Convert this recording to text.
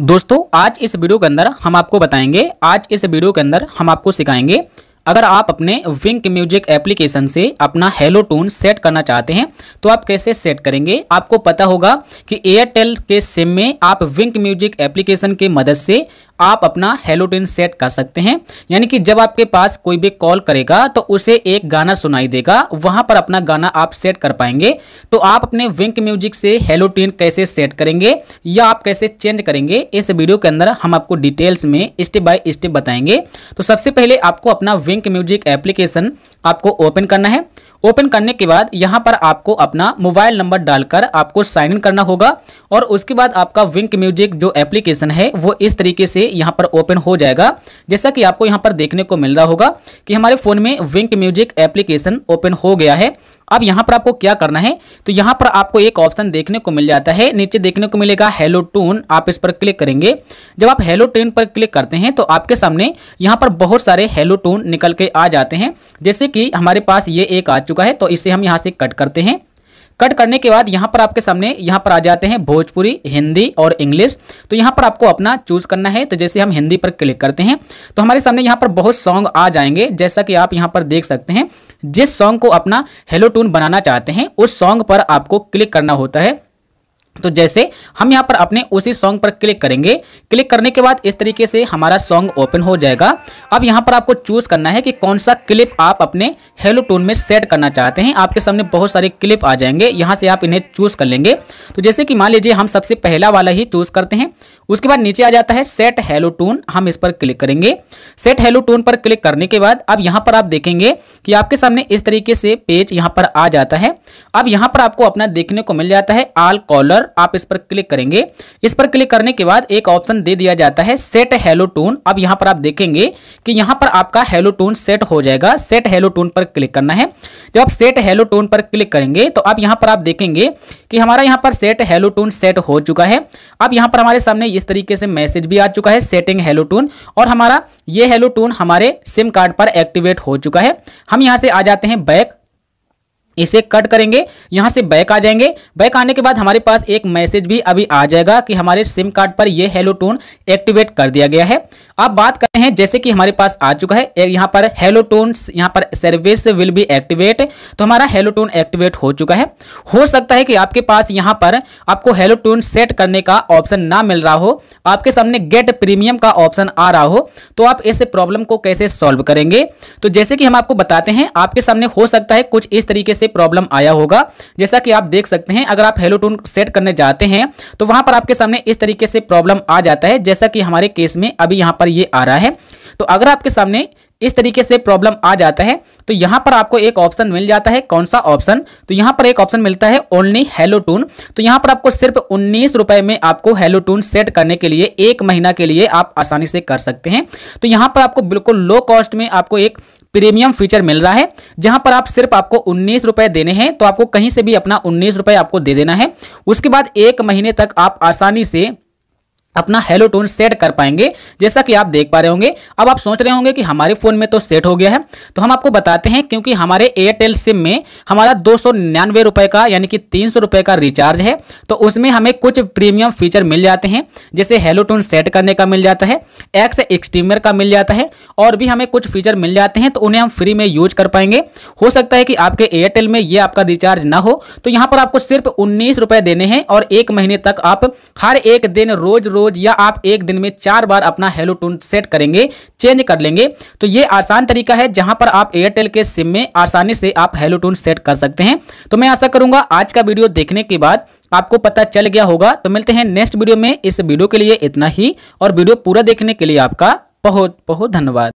दोस्तों आज इस वीडियो के अंदर हम आपको बताएंगे आज इस वीडियो के अंदर हम आपको सिखाएंगे अगर आप अपने विंक म्यूजिक एप्लीकेशन से अपना हेलो टोन सेट करना चाहते हैं तो आप कैसे सेट करेंगे आपको पता होगा कि एयरटेल के सिम में आप विंक म्यूजिक एप्लीकेशन के मदद से आप अपना हेलो ट्यून सेट कर सकते हैं यानी कि जब आपके पास कोई भी कॉल करेगा तो उसे एक गाना सुनाई देगा वहां पर अपना गाना आप सेट कर पाएंगे तो आप अपने विंक म्यूजिक से हेलो ट्यून कैसे सेट करेंगे या आप कैसे चेंज करेंगे इस वीडियो के अंदर हम आपको डिटेल्स में स्टेप बाय स्टेप बताएंगे तो सबसे पहले आपको अपना विंक म्यूजिक एप्लीकेशन आपको ओपन करना है ओपन करने के बाद यहाँ पर आपको अपना मोबाइल नंबर डालकर आपको साइन इन करना होगा और उसके बाद आपका विंक म्यूजिक जो एप्लीकेशन है वो इस तरीके से यहाँ पर ओपन हो जाएगा जैसा कि आपको यहाँ पर देखने को मिल रहा होगा कि हमारे फ़ोन में विंक म्यूजिक एप्लीकेशन ओपन हो गया है अब यहाँ पर आपको क्या करना है तो यहाँ पर आपको एक ऑप्शन देखने को मिल जाता है नीचे देखने को मिलेगा हेलो टून आप इस पर क्लिक करेंगे जब आप हेलो टून पर क्लिक करते हैं तो आपके सामने यहाँ पर बहुत सारे हेलो टून निकल के आ जाते हैं जैसे कि हमारे पास ये एक आ चुका चुका है तो इसे हम यहाँ से कट करते हैं कट करने के बाद यहाँ पर आपके सामने यहाँ पर आ जाते हैं भोजपुरी हिंदी और इंग्लिश तो यहाँ पर आपको अपना चूज़ करना है तो जैसे हम हिंदी पर क्लिक करते हैं तो हमारे सामने यहाँ पर बहुत सॉन्ग आ जाएंगे जैसा कि आप यहाँ पर देख सकते हैं जिस सॉन्ग को अपना हेलो टून बनाना चाहते हैं उस सॉन्ग पर आपको क्लिक करना होता है तो जैसे हम यहाँ पर अपने उसी सॉन्ग पर क्लिक करेंगे क्लिक करने के बाद इस तरीके से हमारा सॉन्ग ओपन हो जाएगा अब यहाँ पर आपको चूज़ करना है कि कौन सा क्लिप आप अपने हेलो टोन में सेट करना चाहते हैं आपके सामने बहुत सारे क्लिप आ जाएंगे यहाँ से आप इन्हें चूज़ कर लेंगे तो जैसे कि मान लीजिए हम सबसे पहला वाला ही चूज़ करते हैं उसके बाद नीचे आ जाता है सेट हेलो टोन हम इस पर क्लिक करेंगे सेट हेलो टोन पर क्लिक करने के बाद अब यहाँ पर आप देखेंगे कि आपके सामने इस तरीके से पेज यहाँ पर आ जाता है अब यहाँ पर आपको अपना देखने को मिल जाता है आल कॉलर पर आप इस पर क्लिक करेंगे इस पर क्लिक करने के बाद एक ऑप्शन दे दिया जाता है सेट हेलो टून अब यहां पर आप देखेंगे कि यहां पर आपका हेलो टून सेट हो जाएगा सेट हेलो टून पर क्लिक करना है जब आप सेट हेलो टून पर क्लिक करेंगे तो अब यहां पर आप देखेंगे कि हमारा यहां पर सेट हेलो टून सेट हो चुका है अब यहां पर हमारे सामने इस तरीके से मैसेज भी आ चुका है सेटिंग हेलो टून और हमारा ये हेलो टून हमारे सिम कार्ड पर एक्टिवेट हो चुका है हम यहां से आ जाते हैं बैक इसे कट करेंगे यहाँ से बैक आ जाएंगे बैक आने के बाद हमारे पास एक मैसेज भी अभी आ जाएगा कि हमारे सिम कार्ड पर यह हेलो टोन एक्टिवेट कर दिया गया है अब बात करते हैं जैसे कि हमारे पास आ चुका है यहाँ पर हेलोटोन यहाँ पर सर्विस विल बी एक्टिवेट तो हमारा हेलोटोन एक्टिवेट हो चुका है हो सकता है कि आपके पास यहाँ पर आपको हेलोटोन सेट करने का ऑप्शन ना मिल रहा हो आपके सामने गेट प्रीमियम का ऑप्शन आ रहा हो तो आप इस प्रॉब्लम को कैसे सॉल्व करेंगे तो जैसे कि हम आपको बताते हैं आपके सामने हो सकता है कुछ इस तरीके से प्रॉब्लम आया होगा जैसा कि आप देख सकते हैं अगर आप हेलोटोन सेट करने जाते हैं तो वहां पर आपके सामने इस तरीके से प्रॉब्लम आ जाता है जैसा कि हमारे केस में अभी यहाँ पर पर ये आ रहा है तो अगर आपके सामने इस तरीके से प्रॉब्लम आ जाता है तो यहाँ पर आपको एक ऑप्शन मिल जाता है कौन सा ऑप्शन तो यहाँ पर एक ऑप्शन मिलता है ओनली हेलो टून तो यहाँ पर आपको सिर्फ उन्नीस रुपए में आपको हेलो टून सेट करने के लिए एक महीना के लिए आप आसानी से कर सकते हैं तो यहाँ पर आपको बिल्कुल लो कॉस्ट में आपको एक प्रीमियम फीचर मिल रहा है जहां पर आप सिर्फ आपको उन्नीस रुपए देने हैं तो आपको कहीं से भी अपना उन्नीस रुपए आपको दे देना है उसके बाद एक महीने तक आप आसानी से अपना हेलो टोन सेट कर पाएंगे जैसा कि आप देख पा रहे होंगे अब आप सोच रहे होंगे कि हमारे फ़ोन में तो सेट हो गया है तो हम आपको बताते हैं क्योंकि हमारे एयरटेल सिम में हमारा दो सौ का यानी कि तीन सौ का रिचार्ज है तो उसमें हमें कुछ प्रीमियम फीचर मिल जाते हैं जैसे हेलो टोन सेट करने का मिल जाता है एक्स एक्सटीमर का मिल जाता है और भी हमें कुछ फीचर मिल जाते हैं तो उन्हें हम फ्री में यूज कर पाएंगे हो सकता है कि आपके एयरटेल में ये आपका रिचार्ज ना हो तो यहाँ पर आपको सिर्फ उन्नीस देने हैं और एक महीने तक आप हर एक दिन रोज रोज रोज या आप एक दिन में चार बार अपना हेलो टोन सेट करेंगे चेंज कर लेंगे तो ये आसान तरीका है जहां पर आप एयरटेल के सिम में आसानी से आप हेलो टोन सेट कर सकते हैं तो मैं आशा करूंगा आज का वीडियो देखने के बाद आपको पता चल गया होगा तो मिलते हैं नेक्स्ट वीडियो में इस वीडियो के लिए इतना ही और वीडियो पूरा देखने के लिए आपका बहुत बहुत धन्यवाद